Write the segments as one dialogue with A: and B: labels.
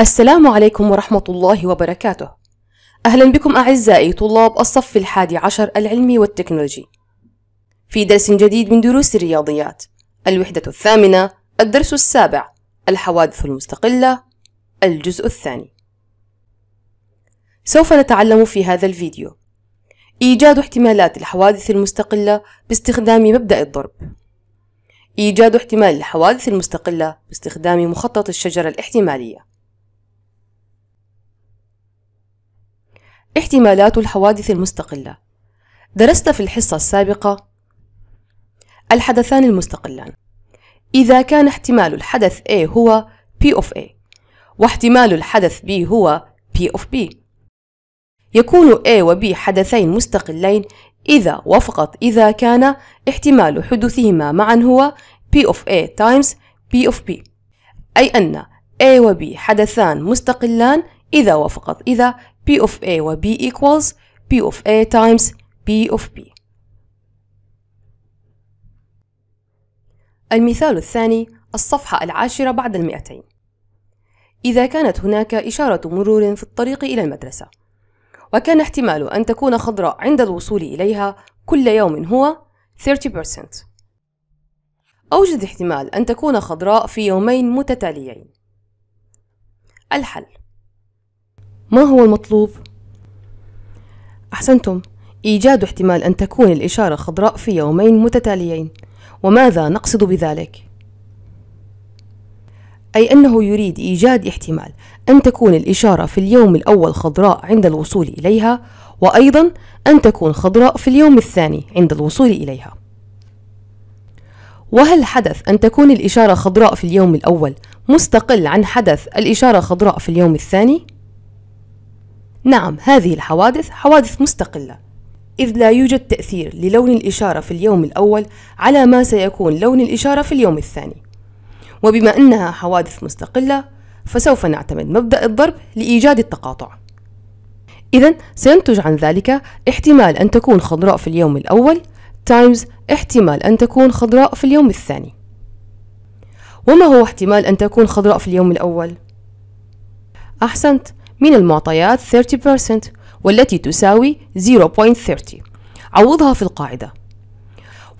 A: السلام عليكم ورحمة الله وبركاته أهلا بكم أعزائي طلاب الصف الحادي عشر العلمي والتكنولوجي في درس جديد من دروس الرياضيات الوحدة الثامنة الدرس السابع الحوادث المستقلة الجزء الثاني سوف نتعلم في هذا الفيديو إيجاد احتمالات الحوادث المستقلة باستخدام مبدأ الضرب إيجاد احتمال الحوادث المستقلة باستخدام مخطط الشجرة الاحتمالية احتمالات الحوادث المستقلة درست في الحصة السابقة الحدثان المستقلان إذا كان احتمال الحدث A هو P of A واحتمال الحدث B هو P of B يكون A و B حدثين مستقلين إذا وفقط إذا كان احتمال حدوثهما معا هو P of A times P of B أي أن A و B حدثان مستقلان إذا وفقط إذا P of A و B equals P of A times P of B المثال الثاني الصفحة العاشرة بعد المئتين إذا كانت هناك إشارة مرور في الطريق إلى المدرسة وكان احتمال أن تكون خضراء عند الوصول إليها كل يوم هو 30% أوجد احتمال أن تكون خضراء في يومين متتاليين الحل ما هو المطلوب؟ أحسنتم إيجاد احتمال أن تكون الإشارة خضراء في يومين متتاليين وماذا نقصد بذلك؟ أي أنه يريد إيجاد احتمال أن تكون الإشارة في اليوم الأول خضراء عند الوصول إليها وأيضا أن تكون خضراء في اليوم الثاني عند الوصول إليها وهل حدث أن تكون الإشارة خضراء في اليوم الأول مستقل عن حدث الإشارة خضراء في اليوم الثاني؟ نعم هذه الحوادث حوادث مستقلة إذ لا يوجد تأثير للون الإشارة في اليوم الأول على ما سيكون لون الإشارة في اليوم الثاني وبما أنها حوادث مستقلة فسوف نعتمد مبدأ الضرب لإيجاد التقاطع إذا سينتج عن ذلك احتمال أن تكون خضراء في اليوم الأول تايمز احتمال أن تكون خضراء في اليوم الثاني وما هو احتمال أن تكون خضراء في اليوم الأول؟ أحسنت من المعطيات 30% والتي تساوي 0.30 عوضها في القاعدة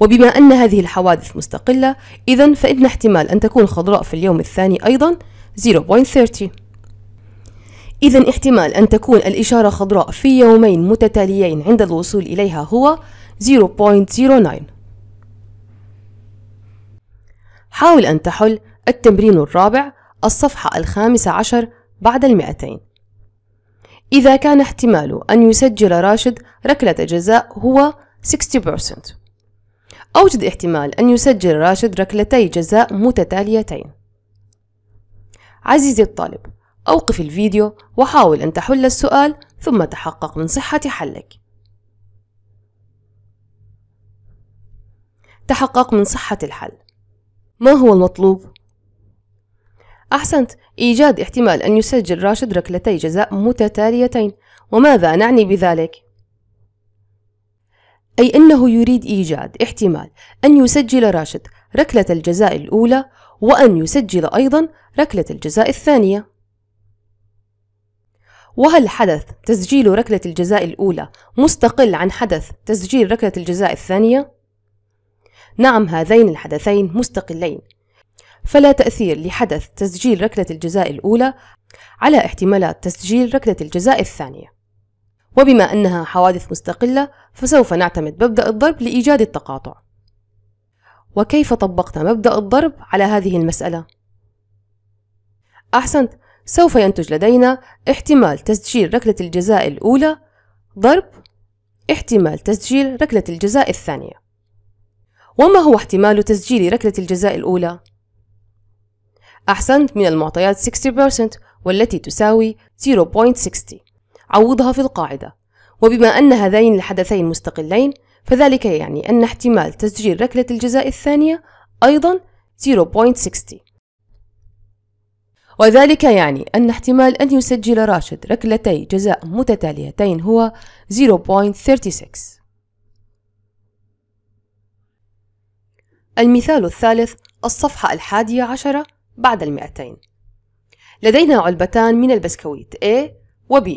A: وبما أن هذه الحوادث مستقلة إذا فإن احتمال أن تكون خضراء في اليوم الثاني أيضا 0.30 إذا احتمال أن تكون الإشارة خضراء في يومين متتاليين عند الوصول إليها هو 0.09 حاول أن تحل التمرين الرابع الصفحة الخامسة عشر بعد المئتين إذا كان احتمال أن يسجل راشد ركلة جزاء هو 60% أوجد احتمال أن يسجل راشد ركلتي جزاء متتاليتين عزيزي الطالب أوقف الفيديو وحاول أن تحل السؤال ثم تحقق من صحة حلك تحقق من صحة الحل ما هو المطلوب؟ أحسنت إيجاد احتمال أن يسجل راشد ركلتي جزاء متتاليتين وماذا نعني بذلك؟ أي أنه يريد إيجاد احتمال أن يسجل راشد ركلة الجزاء الأولى وأن يسجل أيضا ركلة الجزاء الثانية وهل حدث تسجيل ركلة الجزاء الأولى مستقل عن حدث تسجيل ركلة الجزاء الثانية؟ نعم هذين الحدثين مستقلين فلا تأثير لحدث تسجيل ركلة الجزاء الأولى على احتمالات تسجيل ركلة الجزاء الثانية وبما أنها حوادث مستقلة فسوف نعتمد مبدأ الضرب لإيجاد التقاطع وكيف طبقت مبدأ الضرب على هذه المسألة؟ أحسنت سوف ينتج لدينا احتمال تسجيل ركلة الجزاء الأولى ضرب احتمال تسجيل ركلة الجزاء الثانية وما هو احتمال تسجيل ركلة الجزاء الأولى؟ أحسنت من المعطيات 60% والتي تساوي 0.60 عوضها في القاعدة وبما أن هذين الحدثين مستقلين فذلك يعني أن احتمال تسجيل ركلة الجزاء الثانية أيضا 0.60 وذلك يعني أن احتمال أن يسجل راشد ركلتي جزاء متتاليتين هو 0.36 المثال الثالث الصفحة الحادية عشرة بعد المئتين لدينا علبتان من البسكويت A و B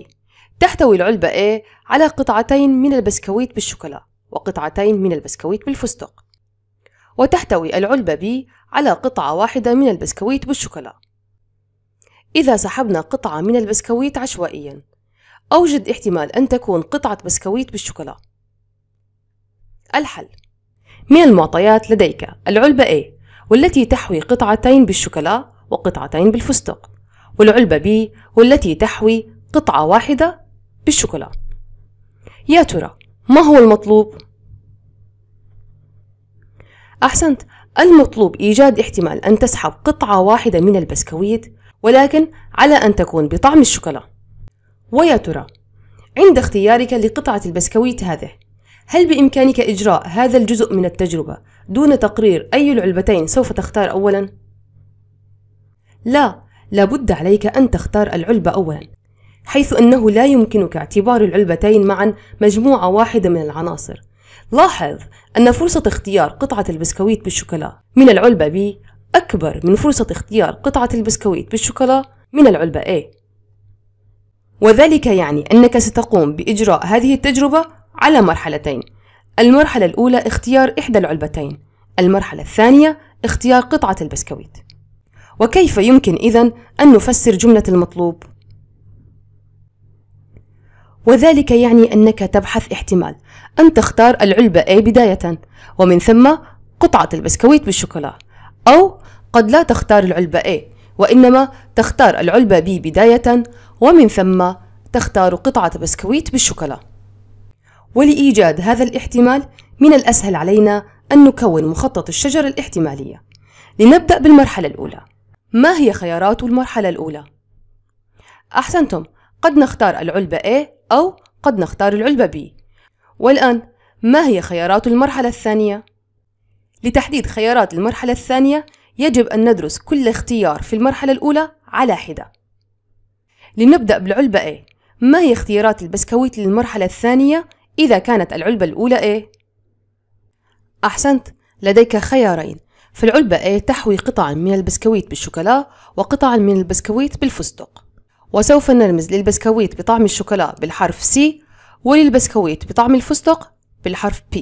A: تحتوي العلبة A على قطعتين من البسكويت بالشوكولا وقطعتين من البسكويت بالفستق وتحتوي العلبة B على قطعة واحدة من البسكويت بالشوكولا إذا سحبنا قطعة من البسكويت عشوائيا أوجد احتمال أن تكون قطعة بسكويت بالشوكولا الحل من المعطيات لديك العلبة A والتي تحوي قطعتين بالشوكولا وقطعتين بالفستق والعلبة B والتي تحوي قطعة واحدة بالشوكولا يا ترى ما هو المطلوب؟ أحسنت المطلوب إيجاد احتمال أن تسحب قطعة واحدة من البسكويت ولكن على أن تكون بطعم الشوكولا ويا ترى عند اختيارك لقطعة البسكويت هذه هل بإمكانك إجراء هذا الجزء من التجربة دون تقرير أي العلبتين سوف تختار أولا؟ لا لابد عليك أن تختار العلبة أولا حيث أنه لا يمكنك اعتبار العلبتين معا مجموعة واحدة من العناصر لاحظ أن فرصة اختيار قطعة البسكويت بالشوكولا من العلبة B أكبر من فرصة اختيار قطعة البسكويت بالشوكولا من العلبة A وذلك يعني أنك ستقوم بإجراء هذه التجربة على مرحلتين المرحلة الأولى اختيار إحدى العلبتين المرحلة الثانية اختيار قطعة البسكويت وكيف يمكن إذن أن نفسر جملة المطلوب؟ وذلك يعني أنك تبحث احتمال أن تختار العلبة A بداية ومن ثم قطعة البسكويت بالشوكولا أو قد لا تختار العلبة A وإنما تختار العلبة B بداية ومن ثم تختار قطعة بسكويت بالشوكولا ولإيجاد هذا الاحتمال من الأسهل علينا أن نكون مخطط الشجرة الاحتمالية لنبدأ بالمرحلة الأولى ما هي خيارات المرحلة الأولى؟ أحسنتم قد نختار العلبة A أو قد نختار العلبة B والآن ما هي خيارات المرحلة الثانية؟ لتحديد خيارات المرحلة الثانية يجب أن ندرس كل اختيار في المرحلة الأولى على حدة لنبدأ بالعلبة A ما هي اختيارات البسكويت للمرحلة الثانية إذا كانت العلبة الأولى A إيه؟ أحسنت لديك خيارين فالعلبة A إيه؟ تحوي قطعا من البسكويت بالشوكولا وقطعا من البسكويت بالفستق وسوف نرمز للبسكويت بطعم الشوكولا بالحرف C وللبسكويت بطعم الفستق بالحرف P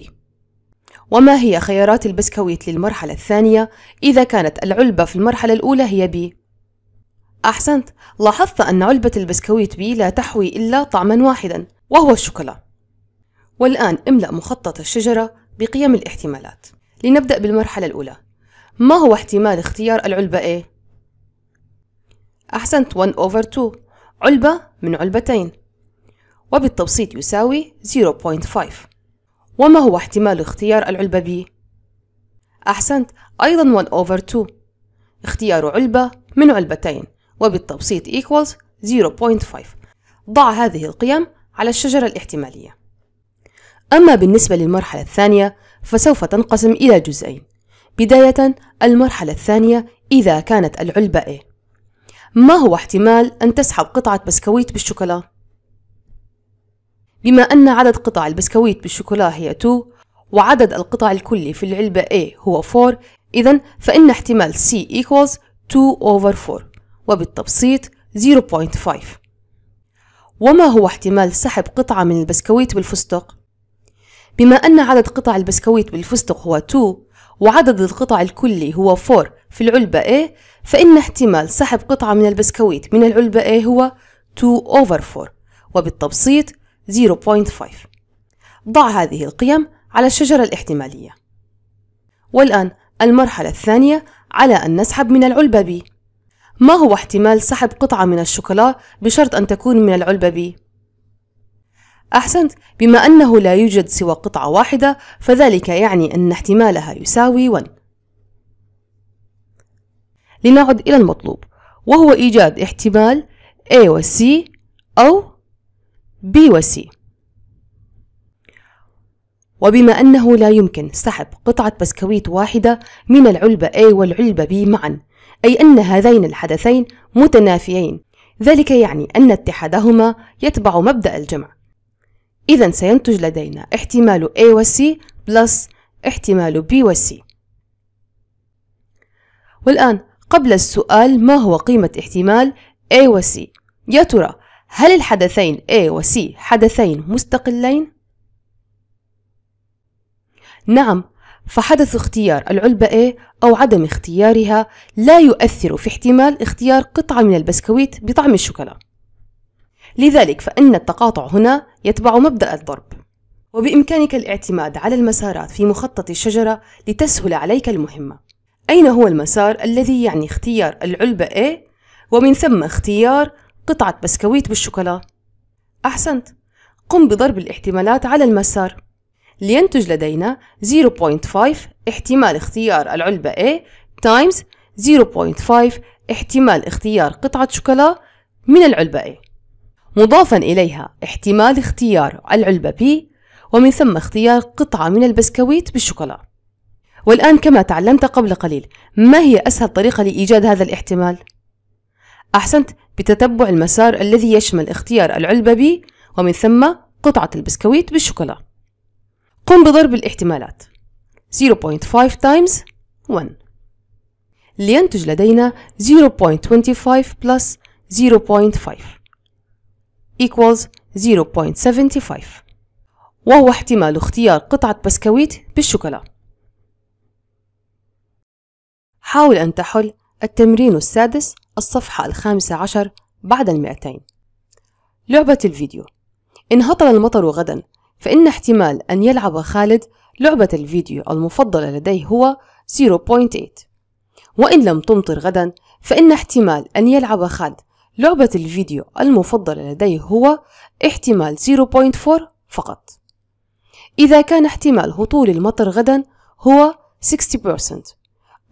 A: وما هي خيارات البسكويت للمرحلة الثانية إذا كانت العلبة في المرحلة الأولى هي B؟ أحسنت لاحظت أن علبة البسكويت B لا تحوي إلا طعما واحدا وهو الشوكولا والآن املأ مخطط الشجرة بقيم الاحتمالات لنبدأ بالمرحلة الأولى ما هو احتمال اختيار العلبة A؟ أحسنت 1 over 2 علبة من علبتين وبالتبسيط يساوي 0.5 وما هو احتمال اختيار العلبة B؟ أحسنت أيضا 1 over 2 اختيار علبة من علبتين وبالتبسيط equals 0.5 ضع هذه القيم على الشجرة الاحتمالية أما بالنسبة للمرحلة الثانية فسوف تنقسم إلى جزئين بداية المرحلة الثانية إذا كانت العلبة A ما هو احتمال أن تسحب قطعة بسكويت بالشوكولا؟ بما أن عدد قطع البسكويت بالشوكولا هي 2 وعدد القطع الكلي في العلبة A هو 4 إذا فإن احتمال C equals 2 over 4 وبالتبسيط 0.5 وما هو احتمال سحب قطعة من البسكويت بالفستق؟ بما أن عدد قطع البسكويت بالفستق هو 2 وعدد القطع الكلي هو 4 في العلبة A فإن احتمال سحب قطعة من البسكويت من العلبة A هو 2 over 4 وبالتبسيط 0.5 ضع هذه القيم على الشجرة الاحتمالية والآن المرحلة الثانية على أن نسحب من العلبة B ما هو احتمال سحب قطعة من الشوكولا بشرط أن تكون من العلبة B؟ أحسنت بما أنه لا يوجد سوى قطعة واحدة فذلك يعني أن احتمالها يساوي 1 لنعد إلى المطلوب وهو إيجاد احتمال A و C أو B و C وبما أنه لا يمكن سحب قطعة بسكويت واحدة من العلبة A والعلبة B معا أي أن هذين الحدثين متنافيين ذلك يعني أن اتحادهما يتبع مبدأ الجمع إذا سينتج لدينا احتمال A و C بلس احتمال B و C والآن قبل السؤال ما هو قيمة احتمال A و C يا ترى هل الحدثين A و C حدثين مستقلين؟ نعم فحدث اختيار العلبة A أو عدم اختيارها لا يؤثر في احتمال اختيار قطعة من البسكويت بطعم الشوكولا لذلك فإن التقاطع هنا يتبع مبدأ الضرب وبإمكانك الاعتماد على المسارات في مخطط الشجرة لتسهل عليك المهمة أين هو المسار الذي يعني اختيار العلبة A ومن ثم اختيار قطعة بسكويت بالشوكولا أحسنت قم بضرب الاحتمالات على المسار لينتج لدينا 0.5 احتمال اختيار العلبة A times 0.5 احتمال اختيار قطعة شوكولا من العلبة A مضافا إليها احتمال اختيار العلبة بي ومن ثم اختيار قطعة من البسكويت بالشوكولا والآن كما تعلمت قبل قليل ما هي أسهل طريقة لإيجاد هذا الاحتمال؟ أحسنت بتتبع المسار الذي يشمل اختيار العلبة بي ومن ثم قطعة البسكويت بالشوكولا قم بضرب الاحتمالات 0.5 times 1 لينتج لدينا 0.25 plus 0.5 equals 0.75 وهو احتمال اختيار قطعة بسكويت بالشوكولا حاول أن تحل التمرين السادس الصفحة الخامسة عشر بعد المئتين لعبة الفيديو إن هطل المطر غدا فإن احتمال أن يلعب خالد لعبة الفيديو المفضلة لديه هو 0.8 وإن لم تمطر غدا فإن احتمال أن يلعب خالد لعبة الفيديو المفضلة لديه هو احتمال 0.4 فقط إذا كان احتمال هطول المطر غدا هو 60%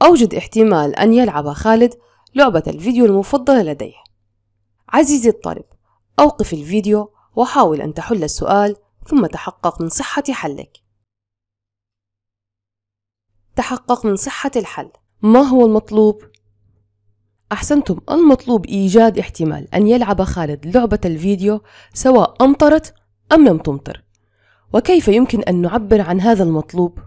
A: أوجد احتمال أن يلعب خالد لعبة الفيديو المفضلة لديه عزيزي الطالب أوقف الفيديو وحاول أن تحل السؤال ثم تحقق من صحة حلك تحقق من صحة الحل ما هو المطلوب؟ أحسنتم المطلوب إيجاد احتمال أن يلعب خالد لعبة الفيديو سواء أمطرت أم لم تمطر وكيف يمكن أن نعبر عن هذا المطلوب؟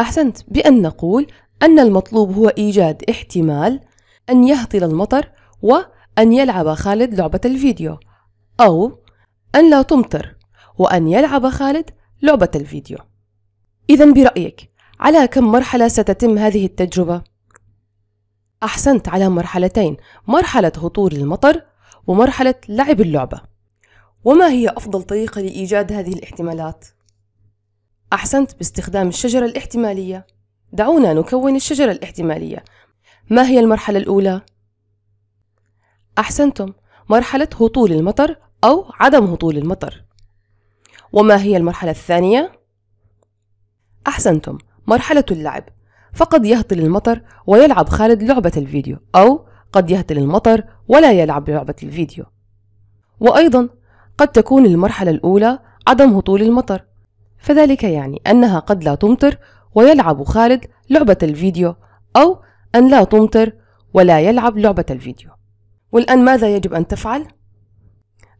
A: أحسنت بأن نقول أن المطلوب هو إيجاد احتمال أن يهطل المطر وأن يلعب خالد لعبة الفيديو أو أن لا تمطر وأن يلعب خالد لعبة الفيديو إذا برأيك على كم مرحلة ستتم هذه التجربة؟ أحسنت على مرحلتين مرحلة هطول المطر ومرحلة لعب اللعبة وما هي أفضل طريقة لإيجاد هذه الاحتمالات؟ أحسنت باستخدام الشجرة الاحتمالية دعونا نكون الشجرة الاحتمالية ما هي المرحلة الأولى؟ أحسنتم مرحلة هطول المطر أو عدم هطول المطر وما هي المرحلة الثانية؟ أحسنتم مرحلة اللعب فقد يهطل المطر ويلعب خالد لعبة الفيديو أو قد يهطل المطر ولا يلعب لعبة الفيديو وأيضا قد تكون المرحلة الأولى عدم هطول المطر فذلك يعني أنها قد لا تمطر ويلعب خالد لعبة الفيديو أو أن لا تمطر ولا يلعب لعبة الفيديو والآن ماذا يجب أن تفعل؟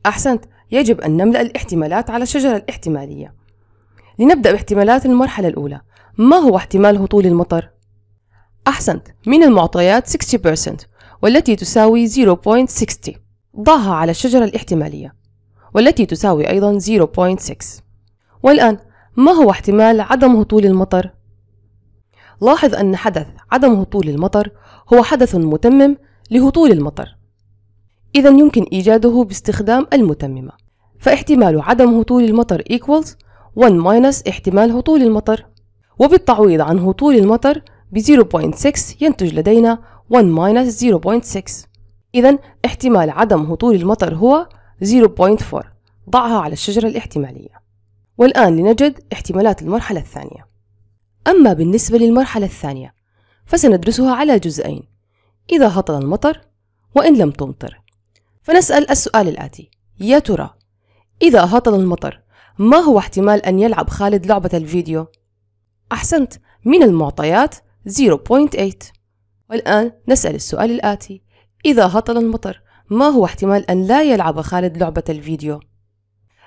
A: أحسنت يجب أن نملأ الاحتمالات على الشجرة الاحتمالية لنبدأ باحتمالات المرحلة الأولى ما هو احتمال هطول المطر؟ أحسنت من المعطيات 60% والتي تساوي 0.60 ضعها على الشجرة الاحتمالية والتي تساوي أيضا 0.6 والآن ما هو احتمال عدم هطول المطر؟ لاحظ أن حدث عدم هطول المطر هو حدث متمم لهطول المطر إذا يمكن إيجاده باستخدام المتممة فاحتمال عدم هطول المطر equals 1 minus احتمال هطول المطر وبالتعويض عن هطول المطر ب 0.6 ينتج لدينا 1 0.6 إذا احتمال عدم هطول المطر هو 0.4 ضعها على الشجرة الاحتمالية والآن لنجد احتمالات المرحلة الثانية أما بالنسبة للمرحلة الثانية فسندرسها على جزئين إذا هطل المطر وإن لم تمطر فنسأل السؤال الآتي يا ترى إذا هطل المطر ما هو احتمال أن يلعب خالد لعبة الفيديو؟ أحسنت من المعطيات 0.8 والآن نسأل السؤال الآتي إذا هطل المطر ما هو احتمال أن لا يلعب خالد لعبة الفيديو؟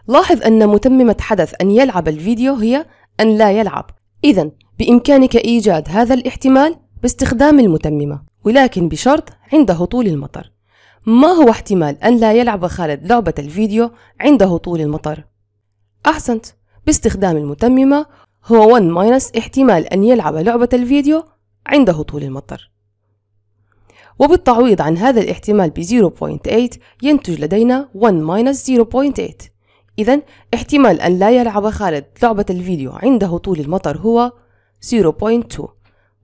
A: لاحظ أن متممة حدث أن يلعب الفيديو هي أن لا يلعب إذا بإمكانك إيجاد هذا الاحتمال باستخدام المتممة ولكن بشرط عند هطول المطر ما هو احتمال أن لا يلعب خالد لعبة الفيديو عند هطول المطر؟ أحسنت باستخدام المتممة هو 1 ماينس احتمال أن يلعب لعبة الفيديو عند هطول المطر وبالتعويض عن هذا الاحتمال ب 0.8 ينتج لدينا 1 ماينس 0.8 إذا احتمال أن لا يلعب خالد لعبة الفيديو عند هطول المطر هو 0.2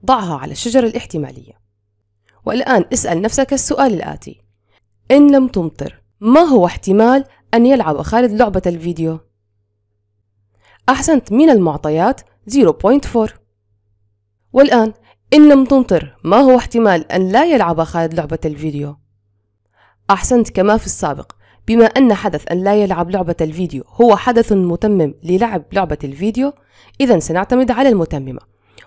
A: ضعها على الشجرة الاحتمالية والآن اسأل نفسك السؤال الآتي إن لم تمطر ما هو احتمال أن يلعب خالد لعبة الفيديو؟ أحسنت من المعطيات 0.4 والآن إن لم تمطر ما هو احتمال أن لا يلعب خالد لعبة الفيديو؟ أحسنت كما في السابق بما أن حدث أن لا يلعب لعبة الفيديو هو حدث متمم للعب لعبة الفيديو إذا سنعتمد على المتممة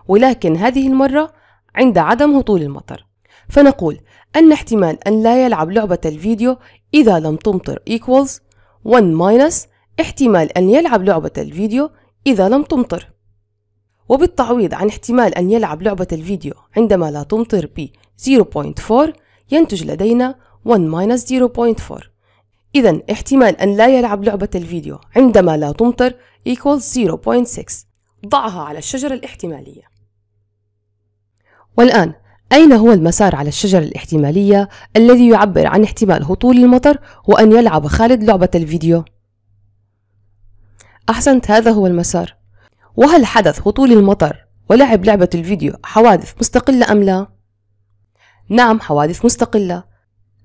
A: ولكن هذه المرة عند عدم هطول المطر فنقول أن احتمال أن لا يلعب لعبة الفيديو إذا لم تمطر equals 1 minus احتمال أن يلعب لعبة الفيديو إذا لم تمطر وبالتعويض عن احتمال أن يلعب لعبة الفيديو عندما لا تمطر ب 0.4 ينتج لدينا 1 0.4 إذا احتمال أن لا يلعب لعبة الفيديو عندما لا تمطر equals 0.6 ضعها على الشجرة الاحتمالية والآن أين هو المسار على الشجرة الاحتمالية الذي يعبر عن احتمال هطول المطر وأن يلعب خالد لعبة الفيديو؟ أحسنت هذا هو المسار وهل حدث هطول المطر ولعب لعبة الفيديو حوادث مستقلة أم لا؟ نعم حوادث مستقلة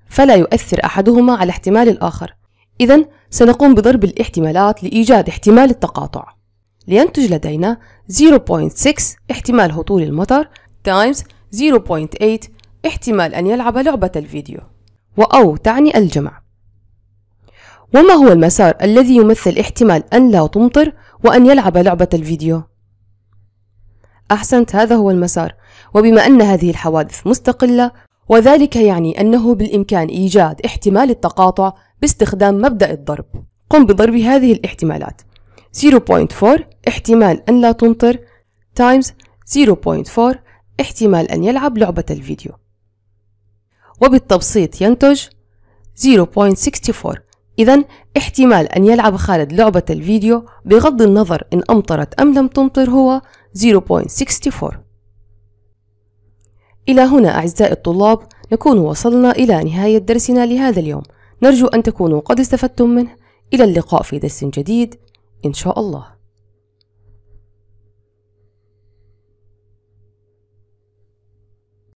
A: فلا يؤثر أحدهما على احتمال الآخر إذا سنقوم بضرب الاحتمالات لإيجاد احتمال التقاطع لينتج لدينا 0.6 احتمال هطول المطر times 0.8 احتمال أن يلعب لعبة الفيديو وأو تعني الجمع وما هو المسار الذي يمثل احتمال أن لا تمطر وأن يلعب لعبة الفيديو؟ أحسنت هذا هو المسار وبما أن هذه الحوادث مستقلة وذلك يعني أنه بالإمكان إيجاد احتمال التقاطع باستخدام مبدأ الضرب قم بضرب هذه الاحتمالات 0.4 احتمال أن لا تمطر times 0.4 احتمال أن يلعب لعبة الفيديو وبالتبسيط ينتج 0.64 إذا احتمال أن يلعب خالد لعبة الفيديو بغض النظر إن أمطرت أم لم تمطر هو 0.64 إلى هنا أعزائي الطلاب نكون وصلنا إلى نهاية درسنا لهذا اليوم نرجو أن تكونوا قد استفدتم منه إلى اللقاء في درس جديد إن شاء الله